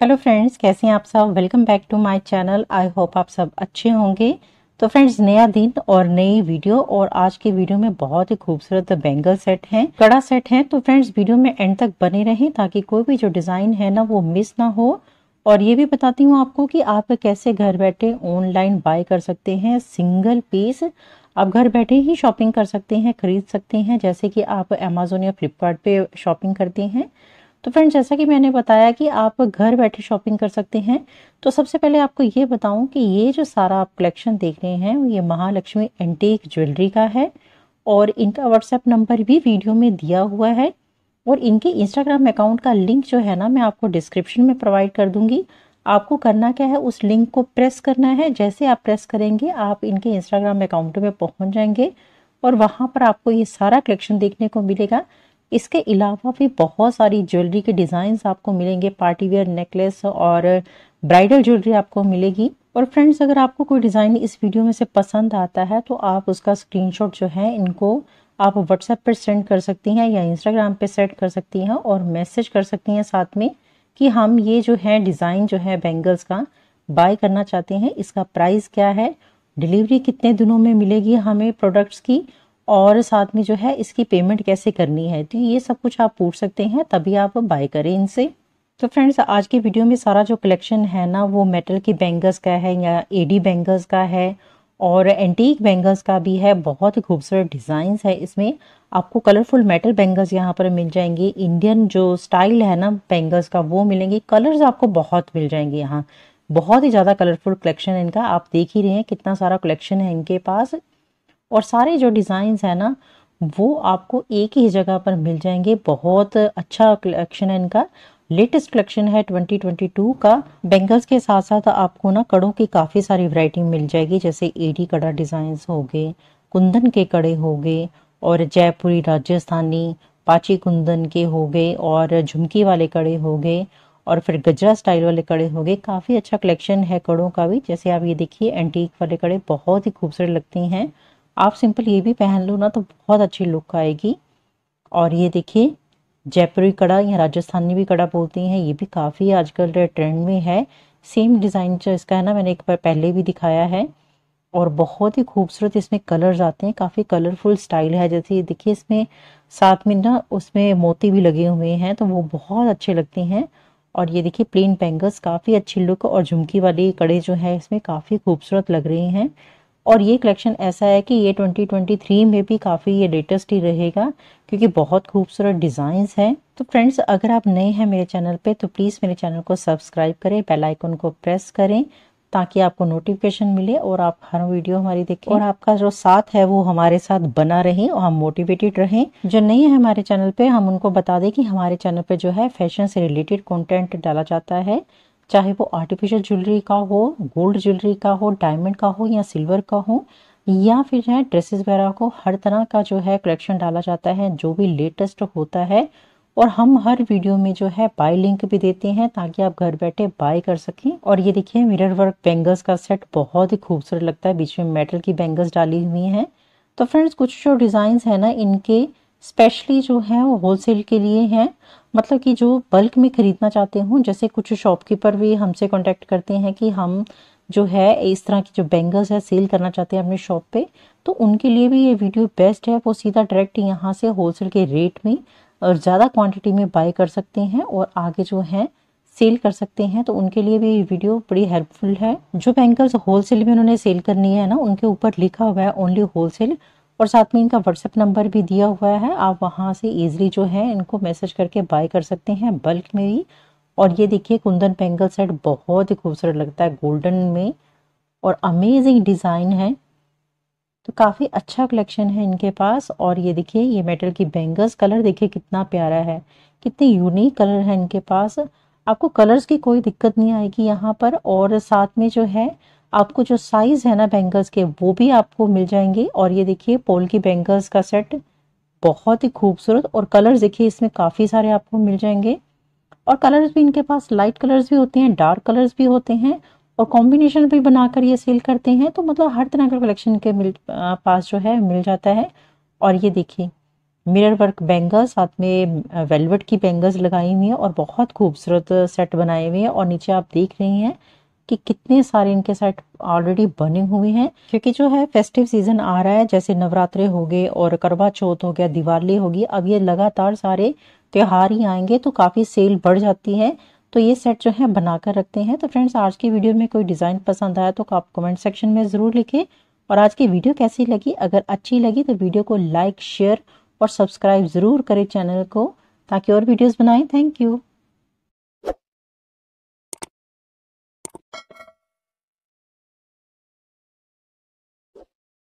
hello friends कैसे हैं आप सब welcome back to my channel I hope आप सब अच्छे होंगे तो फ्रेंड्स नया दिन और नई वीडियो और आज की वीडियो में बहुत ही खूबसूरत बैंगल सेट है कड़ा सेट है तो फ्रेंड्स वीडियो में एंड तक बने रहें ताकि कोई भी जो डिज़ाइन है ना वो मिस ना हो और ये भी बताती हूँ आपको कि आप कैसे घर बैठे ऑनलाइन बाय कर सकते हैं सिंगल पीस आप घर बैठे ही शॉपिंग कर सकते हैं खरीद सकते हैं जैसे कि आप अमेजोन या फ्लिपकार्ट शॉपिंग करते हैं तो फ्रेंड्स जैसा कि मैंने बताया कि आप घर बैठे शॉपिंग कर सकते हैं तो सबसे पहले आपको ये बताऊं कि ये जो सारा आप कलेक्शन देख रहे हैं ये महालक्ष्मी एंटीक ज्वेलरी का है और इनका व्हाट्सएप नंबर भी वीडियो में दिया हुआ है और इनके इंस्टाग्राम अकाउंट का लिंक जो है ना मैं आपको डिस्क्रिप्शन में प्रोवाइड कर दूंगी आपको करना क्या है उस लिंक को प्रेस करना है जैसे आप प्रेस करेंगे आप इनके इंस्टाग्राम अकाउंट में पहुंच जाएंगे और वहां पर आपको ये सारा कलेक्शन देखने को मिलेगा इसके अलावा भी बहुत सारी ज्वेलरी के डिज़ाइंस आपको मिलेंगे पार्टी वेयर नेकलेस और ब्राइडल ज्वेलरी आपको मिलेगी और फ्रेंड्स अगर आपको कोई डिज़ाइन इस वीडियो में से पसंद आता है तो आप उसका स्क्रीनशॉट जो है इनको आप व्हाट्सएप पर सेंड कर सकती हैं या इंस्टाग्राम पे सेंड कर सकती हैं और मैसेज कर सकती हैं साथ में कि हम ये जो है डिज़ाइन जो है बैंगल्स का बाय करना चाहते हैं इसका प्राइस क्या है डिलीवरी कितने दिनों में मिलेगी हमें प्रोडक्ट्स की और साथ में जो है इसकी पेमेंट कैसे करनी है तो ये सब कुछ आप पूछ सकते हैं तभी आप बाय करें इनसे तो फ्रेंड्स आज की वीडियो में सारा जो कलेक्शन है ना वो मेटल की बैंगल्स का है या एडी बैंगल्स का है और एंटीक बैंगल्स का भी है बहुत ही खूबसूरत डिज़ाइंस है इसमें आपको कलरफुल मेटल बैंगल्स यहाँ पर मिल जाएंगे इंडियन जो स्टाइल है ना बैंगल्स का वो मिलेंगे कलर्स आपको बहुत मिल जाएंगे यहाँ बहुत ही ज़्यादा कलरफुल कलेक्शन है इनका आप देख ही रहे हैं कितना सारा कलेक्शन है इनके पास और सारे जो डिज़ाइंस हैं ना वो आपको एक ही जगह पर मिल जाएंगे बहुत अच्छा कलेक्शन है इनका लेटेस्ट कलेक्शन है 2022 का बेंगल्स के साथ साथ आपको ना कड़ों की काफ़ी सारी वैरायटी मिल जाएगी जैसे एडी कड़ा डिज़ाइंस हो गए कुंदन के कड़े हो गए और जयपुरी राजस्थानी पाची कुंदन के हो गए और झुमकी वाले कड़े हो गए और फिर गजरा स्टाइल वाले कड़े हो गए काफ़ी अच्छा कलेक्शन है कड़ों का भी जैसे आप ये देखिए एंटीक वाले कड़े बहुत ही खूबसूरत लगती हैं आप सिंपल ये भी पहन लो ना तो बहुत अच्छी लुक आएगी और ये देखिए जयपुरी कड़ा या राजस्थानी भी कड़ा बोलती हैं ये भी काफ़ी आजकल ट्रेंड में है सेम डिज़ाइन जो इसका है ना मैंने एक बार पहले भी दिखाया है और बहुत ही खूबसूरत इसमें कलर्स आते हैं काफ़ी कलरफुल स्टाइल है जैसे ये देखिए इसमें साथ में ना उसमें मोती भी लगे हुए हैं तो वो बहुत अच्छे लगते हैं और ये देखिए प्लेन बैंगल्स काफ़ी अच्छी लुक और झुमकी वाले कड़े जो है इसमें काफ़ी खूबसूरत लग रही हैं और ये कलेक्शन ऐसा है कि ये 2023 में भी काफ़ी ये लेटेस्ट ही रहेगा क्योंकि बहुत खूबसूरत डिज़ाइंस हैं तो फ्रेंड्स अगर आप नए हैं मेरे चैनल पे तो प्लीज़ मेरे चैनल को सब्सक्राइब करें बेल आइकन को प्रेस करें ताकि आपको नोटिफिकेशन मिले और आप हर वीडियो हमारी देखें और आपका जो साथ है वो हमारे साथ बना रहे और हम मोटिवेटेड रहें जो नए हैं हमारे चैनल पे हम उनको बता दें कि हमारे चैनल पे जो है फैशन से रिलेटेड कॉन्टेंट डाला जाता है चाहे वो आर्टिफिशियल ज्वेलरी का हो गोल्ड ज्वेलरी का हो डायमंड का हो या सिल्वर का हो या फिर जो है ड्रेसेस वगैरह को हर तरह का जो है कलेक्शन डाला जाता है जो भी लेटेस्ट होता है और हम हर वीडियो में जो है बाय लिंक भी देते हैं ताकि आप घर बैठे बाय कर सकें और ये देखिए मिरर वर्क बैंगल्स का सेट बहुत ही खूबसूरत लगता है बीच में मेटल की बैंगल्स डाली हुई हैं तो फ्रेंड्स कुछ जो डिज़ाइंस हैं ना इनके स्पेशली जो है वो होलसेल के लिए है मतलब कि जो बल्क में ख़रीदना चाहते हों जैसे कुछ शॉपकीपर भी हमसे कॉन्टेक्ट करते हैं कि हम जो है इस तरह की जो बैंगल्स है सेल करना चाहते हैं अपने शॉप पे तो उनके लिए भी ये वीडियो बेस्ट है वो सीधा डायरेक्ट यहाँ से होलसेल के रेट में और ज़्यादा क्वांटिटी में बाय कर सकते हैं और आगे जो है सेल कर सकते हैं तो उनके लिए भी ये वीडियो बड़ी हेल्पफुल है जो बैंगल्स होलसेल में उन्होंने सेल करनी है ना उनके ऊपर लिखा हुआ है ओनली होलसेल और साथ में इनका व्हाट्सएप नंबर भी दिया हुआ है आप वहाँ से ईजिली जो है इनको मैसेज करके बाय कर सकते हैं बल्क में भी और ये देखिए कुंदन पेंगल सेट बहुत ही खूबसूरत लगता है गोल्डन में और अमेजिंग डिज़ाइन है तो काफ़ी अच्छा कलेक्शन है इनके पास और ये देखिए ये मेटल की बैंगल्स कलर देखिए कितना प्यारा है कितने यूनिक कलर है इनके पास आपको कलर्स की कोई दिक्कत नहीं आएगी यहाँ पर और साथ में जो है आपको जो साइज़ है ना बैंगल्स के वो भी आपको मिल जाएंगे और ये देखिए पोल की बैंगल्स का सेट बहुत ही खूबसूरत और कलर्स देखिए इसमें काफ़ी सारे आपको मिल जाएंगे और कलर्स भी इनके पास लाइट कलर्स भी होते हैं डार्क कलर्स भी होते हैं और कॉम्बिनेशन भी बनाकर ये सेल करते हैं तो मतलब हर तरह का कलेक्शन के मिल पास जो है मिल जाता है और ये देखिए मिरर वर्क बैंगल्स साथ में वेलवेट की बैंगल्स लगाई हुई हैं और बहुत खूबसूरत सेट बनाए हुए हैं और नीचे आप देख रहे हैं कि कितने सारे इनके सेट ऑलरेडी बने हुए हैं क्योंकि जो है फेस्टिव सीजन आ रहा है जैसे नवरात्रे हो गए और करवा चौथ हो गया दिवाली होगी अब ये लगातार सारे त्योहार ही आएंगे तो काफ़ी सेल बढ़ जाती है तो ये सेट जो है बनाकर रखते हैं तो फ्रेंड्स आज की वीडियो में कोई डिज़ाइन पसंद आया तो आप कमेंट सेक्शन में ज़रूर लिखें और आज की वीडियो कैसी लगी अगर अच्छी लगी तो वीडियो को लाइक शेयर और सब्सक्राइब ज़रूर करें चैनल को ताकि और वीडियोस बनाएं थैंक यू